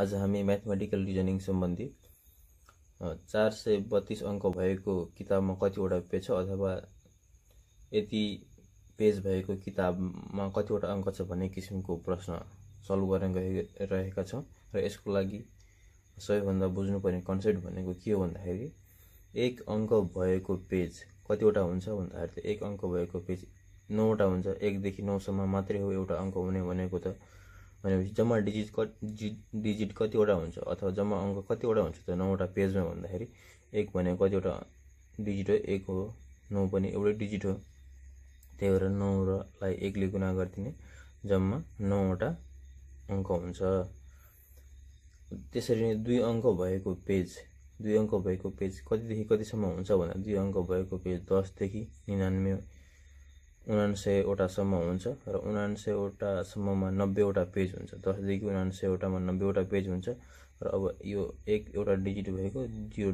आज हामी mathematical reasoning सम्बन्धी चार सय बत्तिस अङ्क भएको किताबमा कतिवटा पेज छ अथवा यति पेज भएको किताबमा कतिवटा अङ्क छ भन्ने किसिमको प्रश्न सल्भ गर्न गइ रहेका छौँ र यसको लागि सबैभन्दा बुझ्नुपर्ने कन्सेप्ट भनेको के हो भन्दाखेरि एक अङ्क भएको पेज कतिवटा हुन्छ भन्दाखेरि त एक अङ्क भएको पेज नौवटा हुन्छ एकदेखि नौसम्म मात्रै हो एउटा अङ्क हुने भनेको त भनेपछि जम्मा डिजिट कति डिजिट कतिवटा हुन्छ अथवा जम्मा अङ्क कतिवटा हुन्छ त्यो नौवटा पेजमा भन्दाखेरि एक भनेको कतिवटा डिजिट हो एक हो नौ पनि एउटै डिजिट हो त्यही भएर नौ रलाई एकले गुना गरिदिने जम्मा नौवटा अङ्क हुन्छ त्यसरी नै दुई अङ्क भएको पेज दुई अङ्क भएको पेज कतिदेखि कतिसम्म हुन्छ भन्दा दुई अङ्क भएको पेज दसदेखि निनानब्बे उनान्सयवटासम्म हुन्छ र उनान्सयवटासम्ममा नब्बेवटा पेज हुन्छ दसदेखि उनान्सयवटामा नब्बेवटा पेज हुन्छ र अब यो एक एउटा डिजिट भएको जिरो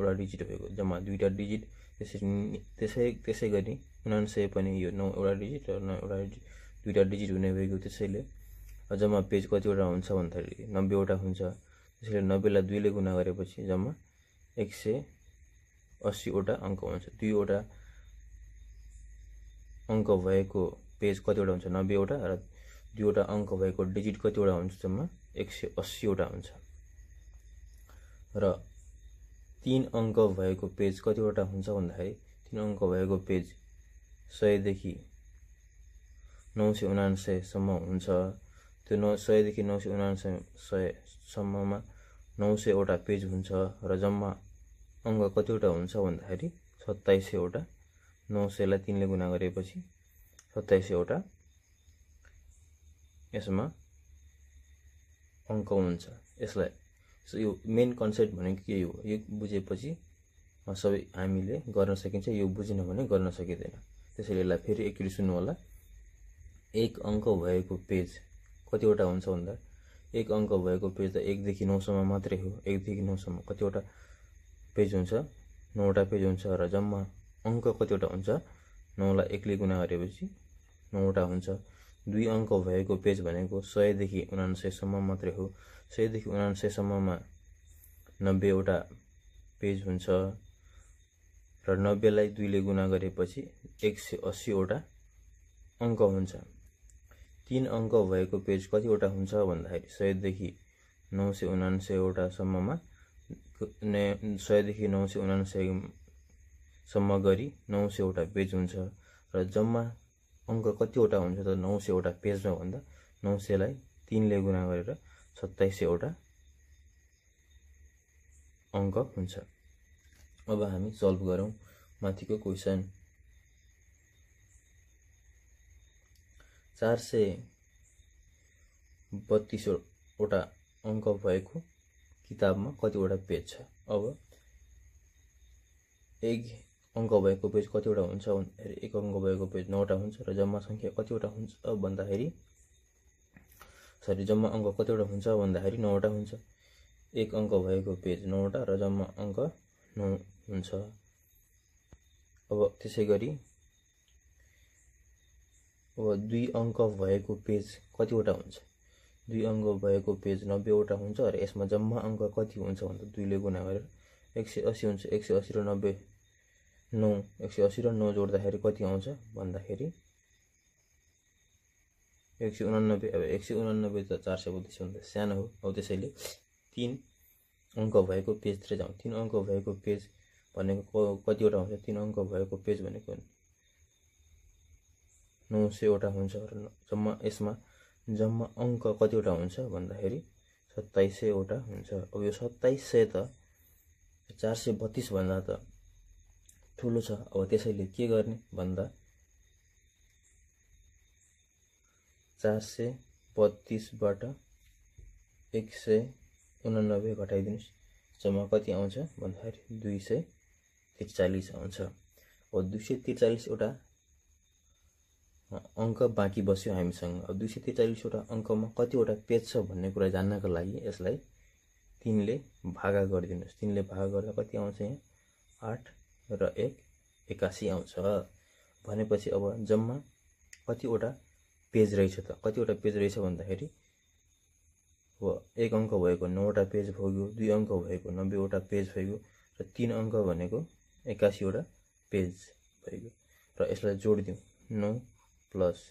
एउटा डिजिट भएको जम्मा दुईवटा डिजिट त्यसरी त्यसै त्यसै गरी उनान्सय पनि यो नौ एउटा डिजिट र नौ एउटा दुईवटा डिजिट हुने भएको त्यसैले जम्मा पेज कतिवटा हुन्छ भन्दाखेरि नब्बेवटा हुन्छ त्यसैले नब्बेलाई दुईले गुना गरेपछि जम्मा एक सय अस्सीवटा अङ्क हुन्छ दुईवटा अङ्क भएको पेज कतिवटा हुन्छ नब्बेवटा र दुईवटा अङ्क भएको डिजिट कतिवटा हुन्छ जम्मा एक सय अस्सीवटा हुन्छ र तिन अङ्क भएको पेज कतिवटा हुन्छ भन्दाखेरि तिन अङ्क भएको पेज सयदेखि नौ सय उनान्सयसम्म हुन्छ त्यो नौ सयदेखि नौ सय उनान्सय सयसम्ममा नौ सयवटा पेज हुन्छ र जम्मा अङ्क कतिवटा हुन्छ भन्दाखेरि सत्ताइस सयवटा नौ सयलाई तिनले गुणा गरेपछि सत्ताइस सयवटा यसमा अङ्क हुन्छ यसलाई सो यो मेन कन्सेप्ट भनेको के हो यो बुझेपछि सबै हामीले गर्न सकिन्छ यो बुझेन भने गर्न सकिँदैन त्यसैले यसलाई फेरि एकचोटि सुन्नु होला एक अङ्क भएको पेज कतिवटा हुन्छ भन्दा एक अङ्क भएको पेज त एकदेखि नौसम्म मात्रै हो एकदेखि नौसम्म कतिवटा पेज हुन्छ नौवटा पेज हुन्छ र जम्मा अङ्क कतिवटा हुन्छ नौलाई एकले गुणा गरेपछि नौवटा हुन्छ दुई अङ्क भएको पेज भनेको सयदेखि उनान्सयसम्म मात्रै हो सयदेखि उनान्सयसम्ममा नब्बेवटा पेज हुन्छ र नब्बेलाई दुईले गुणा गरेपछि एक सय अस्सीवटा अङ्क हुन्छ तिन अङ्क भएको पेज कतिवटा हुन्छ भन्दाखेरि सयदेखि नौ सय उनान्सयवटासम्ममा सयदेखि नौ सय उनान्सय सम्म गरी नौ सयवटा पेज हुन्छ र जम्मा अङ्क कतिवटा हुन्छ त नौ सयवटा पेजमा भन्दा नौ सयलाई तिनले गुणा गरेर सत्ताइस सयवटा अङ्क हुन्छ अब हामी सल्भ गरौँ माथिको क्वेसन चार सय बत्तिसवटा अङ्क भएको किताबमा कतिवटा पेज छ अब एक अङ्क भएको पेज कतिवटा हुन्छ भन्दाखेरि एक अङ्क भएको पेज नौवटा हुन्छ र जम्मा सङ्ख्या कतिवटा हुन्छ भन्दाखेरि सरी जम्मा अङ्क कतिवटा हुन्छ भन्दाखेरि नौवटा हुन्छ एक अङ्क भएको पेज नौवटा र जम्मा अङ्क नौ हुन्छ अब त्यसै गरी अब दुई अङ्क भएको पेज कतिवटा हुन्छ दुई अङ्क भएको पेज नब्बेवटा हुन्छ र यसमा जम्मा अङ्क कति हुन्छ भन्दा दुईले गुणा गरेर एक सय असी हुन्छ एक सय असी र नब्बे नौ एक सय असी र नौ जोड्दाखेरि कति आउँछ भन्दाखेरि एक सय उनानब्बे अब एक सय उनानब्बे त चार सय बत्तिस भन्दा सानो हो अब त्यसैले तिन अङ्क भएको पेजतिर जाउँ तिन अङ्क भएको पेज भनेको कतिवटा हुन्छ तिन अङ्क भएको पेज भनेको नौ सयवटा हुन्छ र जम्मा यसमा जम्मा अङ्क कतिवटा हुन्छ भन्दाखेरि सत्ताइस सयवटा हुन्छ अब यो सत्ताइस सय त चार सय बत्तिसभन्दा त ठुलो छ अब त्यसैले के गर्ने भन्दा चार सय बत्तिसबाट एक सय उनानब्बे घटाइदिनुहोस् जम्मा कति आउँछ भन्दाखेरि दुई सय त्रिचालिस आउँछ अब दुई सय त्रिचालिसवटा अङ्क बाँकी बस्यो हामीसँग अब दुई सय त्रिचालिसवटा अङ्कमा कतिवटा पेज छ भन्ने कुरा जान्नको लागि यसलाई तिनले भागा गरिदिनुहोस् तिनले भागा गर्दा कति आउँछ यहाँ आठ र एक एक्कासी आउँछ भनेपछि अब जम्मा कतिवटा पेज रहेछ त कतिवटा पेज रहेछ भन्दाखेरि अब एक अङ्क भएको नौवटा पेज भइगयो दुई अङ्क भएको नब्बेवटा पेज भइगयो र तिन अङ्क भनेको एक्कासीवटा पेज भइगयो र यसलाई जोडिदिउँ नौ प्लस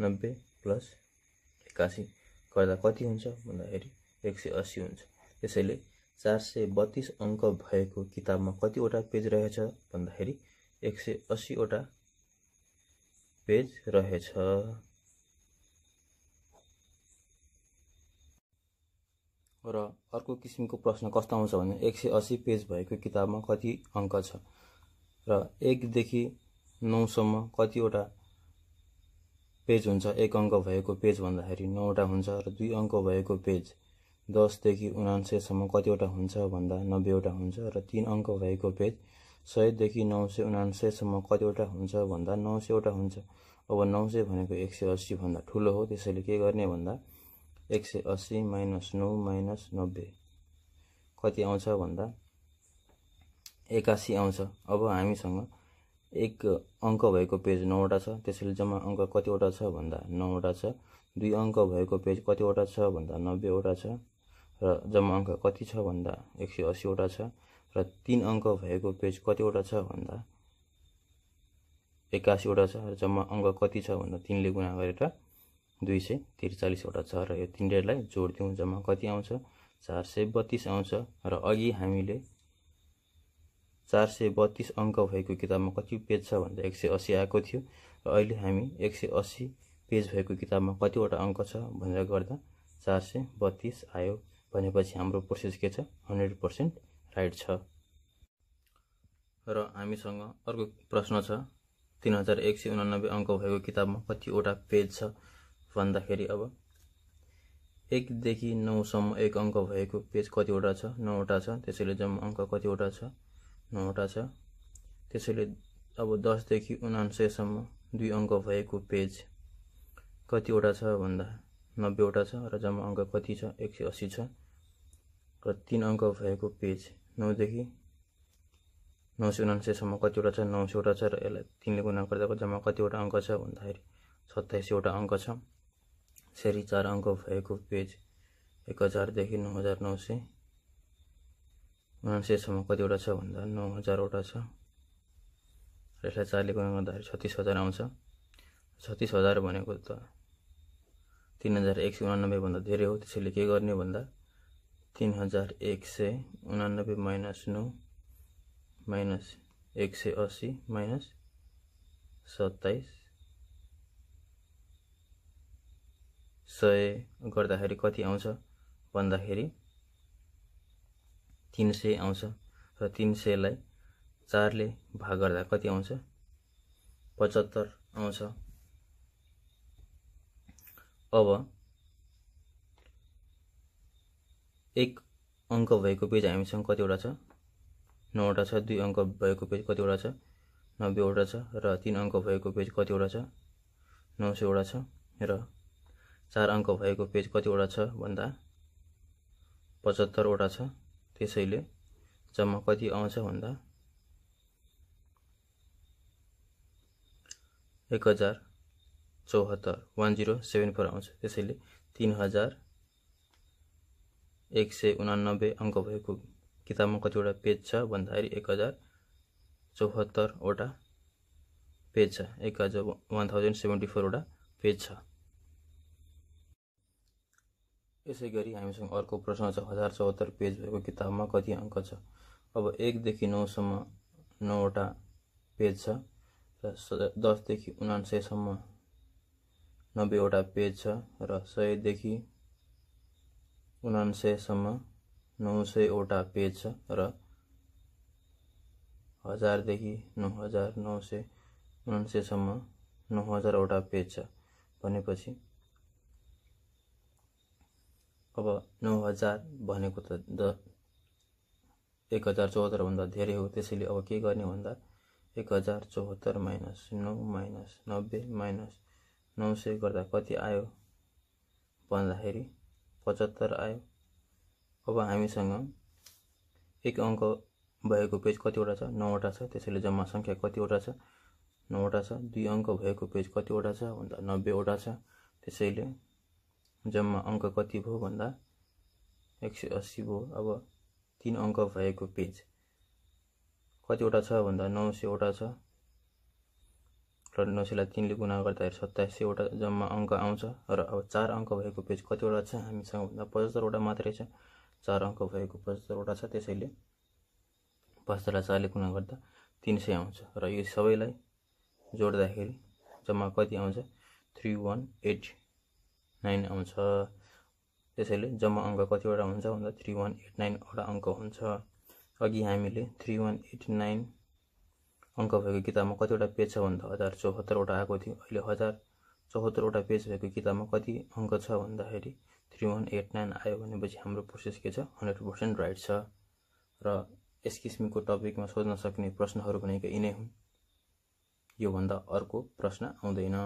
नब्बे प्लस एक्कासी गर्दा कति हुन्छ भन्दाखेरि एक सय अस्सी हुन्छ त्यसैले चार सय बत्तिस अङ्क भएको किताबमा कतिवटा पेज रहेछ भन्दाखेरि एक सय असीवटा पेज रहेछ र अर्को किसिमको प्रश्न कस्तो आउँछ भने एक सय असी पेज भएको किताबमा कति अङ्क छ र एकदेखि नौसम्म कतिवटा पेज हुन्छ एक अङ्क भएको पेज भन्दाखेरि नौवटा हुन्छ र दुई अङ्क भएको पेज दसदेखि उनान्सयसम्म कतिवटा हुन्छ भन्दा नब्बेवटा हुन्छ र तिन अङ्क भएको पेज सयदेखि नौ सय उनान्सेसम्म कतिवटा हुन्छ भन्दा नौ सयवटा हुन्छ अब नौ सय भनेको एक सय अस्सीभन्दा ठुलो हो त्यसैले के गर्ने भन्दा एक सय अस्सी माइनस नौ माइनस नब्बे कति आउँछ भन्दा एकासी आउँछ अब हामीसँग एक अङ्क भएको पेज नौवटा छ त्यसैले जम्मा अङ्क कतिवटा छ भन्दा नौवटा छ दुई अङ्क भएको पेज कतिवटा छ भन्दा नब्बेवटा छ र जम्मा अङ्क कति छ भन्दा एक सय असीवटा छ र तिन अङ्क भएको पेज कतिवटा छ भन्दा एक्कासीवटा छ र जम्मा अङ्क कति छ भन्दा तिनले गुणा गरेर दुई सय त्रिचालिसवटा छ र यो तिनवटालाई जोडिदिउँ जम्मा कति आउँछ चार सय बत्तिस आउँछ र अघि हामीले चार सय बत्तिस अङ्क भएको किताबमा कति पेज छ भन्दा एक सय असी आएको थियो र अहिले हामी एक सय असी पेज भएको किताबमा कतिवटा अङ्क छ भनेर गर्दा चार सय बत्तिस आयो भनेपछि हाम्रो प्रोसेस के छ हन्ड्रेड पर्सेन्ट राइट छ र हामीसँग अर्को प्रश्न छ तिन हजार एक सय उनानब्बे अङ्क भएको किताबमा कतिवटा पेज छ भन्दाखेरि अब एकदेखि नौसम्म एक अङ्क भएको पेज कतिवटा छ नौवटा छ त्यसैले जम्मा अङ्क कतिवटा छ नौवटा छ त्यसैले अब दसदेखि उनान्सयसम्म दुई अङ्क भएको पेज कतिवटा छ भन्दा नब्बेवटा छ र जम्मा अङ्क कति छ एक सय अस्सी छ र तिन अङ्क भएको पेज नौदेखि नौ सय उनासेसम्म कतिवटा छ नौ सयवटा छ र यसलाई तिनले गुणा गर्दाको जम्मा कतिवटा अङ्क छ भन्दाखेरि सत्ताइसवटा अङ्क छ यसरी चार अङ्क भएको पेज एक हजारदेखि नौ हजार नौ सय उनासेसम्म कतिवटा छ भन्दा नौ हजारवटा छ र यसलाई चारले गुणा गर्दाखेरि छत्तिस हजार आउँछ छत्तिस हजार भनेको त तिन हजार एक सय उनानब्बेभन्दा धेरै हो त्यसैले के गर्ने भन्दा तिन हजार एक सय उनानब्बे माइनस नौ माइनस एक सय असी माइनस सत्ताइस सय गर्दाखेरि कति आउँछ भन्दाखेरि तिन सय आउँछ र तिन सयलाई चारले भाग गर्दा कति आउँछ पचहत्तर आउँछ अब एक अङ्क भएको पेज हामीसँग कतिवटा छ नौवटा छ दुई अङ्क भएको पेज कतिवटा छ नब्बेवटा छ र तिन अङ्क भएको पेज कतिवटा छ नौ सयवटा छ र चार अङ्क भएको पेज कतिवटा छ भन्दा पचहत्तरवटा छ त्यसैले जम्मा कति आउँछ भन्दा एक हजार चौहत्तर वान जिरो सेभेन फोर आउँछ त्यसैले तिन हजार एक सय उनानब्बे अङ्क भएको किताबमा कतिवटा पेज छ भन्दाखेरि एक हजार चौहत्तरवटा पेज छ एक हजार वान थाउजन्ड सेभेन्टी फोरवटा पेज छ यसै गरी हामीसँग अर्को प्रश्न छ हजार चौहत्तर पेज भएको किताबमा कति अङ्क छ अब एकदेखि नौसम्म नौवटा पेज छ र दसदेखि उनान्सयसम्म नब्बेवटा पेज छ र सयदेखि उनान्सयसम्म नौ सयवटा पेज छ र हजारदेखि नौ हजार नौ सय उनान्सयसम्म नौ हजारवटा पेज छ भनेपछि अब नौ हजार भनेको त द एक हजार चौहत्तरभन्दा धेरै हो त्यसैले अब के गर्ने भन्दा एक हजार चौहत्तर माइनस नौ माइनस नब्बे माइनस नौ सय गर्दा कति आयो भन्दाखेरि पचहत्तर आयो अब हामीसँग एक अङ्क भएको पेज कतिवटा छ नौवटा छ त्यसैले जम्मा सङ्ख्या कतिवटा छ नौवटा छ दुई अङ्क भएको पेज कतिवटा छ भन्दा नब्बेवटा छ त्यसैले जम्मा अङ्क कति भयो भन्दा एक सय अस्सी भयो अब तिन अङ्क भएको पेज कतिवटा छ भन्दा नौ सयवटा छ र सयलाई तिनले गुणा गर्दाखेरि सत्तासीवटा जम्मा अङ्क आउँछ र अब चार अङ्क भएको पेज कतिवटा छ हामीसँग भन्दा पचहत्तरवटा मात्रै छ चार अङ्क भएको पचहत्तरवटा छ त्यसैले पचहत्तरलाई चारले गुणा गर्दा तिन सय आउँछ र यो सबैलाई जोड्दाखेरि जम्मा कति आउँछ थ्री वान एट नाइन आउँछ त्यसैले जम्मा अङ्क कतिवटा हुन्छ भन्दा थ्री वान एट नाइनवटा अङ्क हुन्छ अघि हामीले थ्री वान एट नाइन अङ्क भएको किताबमा कतिवटा पेज छ भन्दा हजार चौहत्तरवटा आएको थियो अहिले हजार चौहत्तरवटा पेज भएको किताबमा कति अङ्क छ भन्दाखेरि थ्री वान एट नाइन आयो भनेपछि हाम्रो प्रोसेस के छ हन्ड्रेड पर्सेन्ट राइट छ र यस किसिमको टपिकमा सोध्न सक्ने प्रश्नहरू भनेको यिनै हुन् योभन्दा अर्को प्रश्न आउँदैन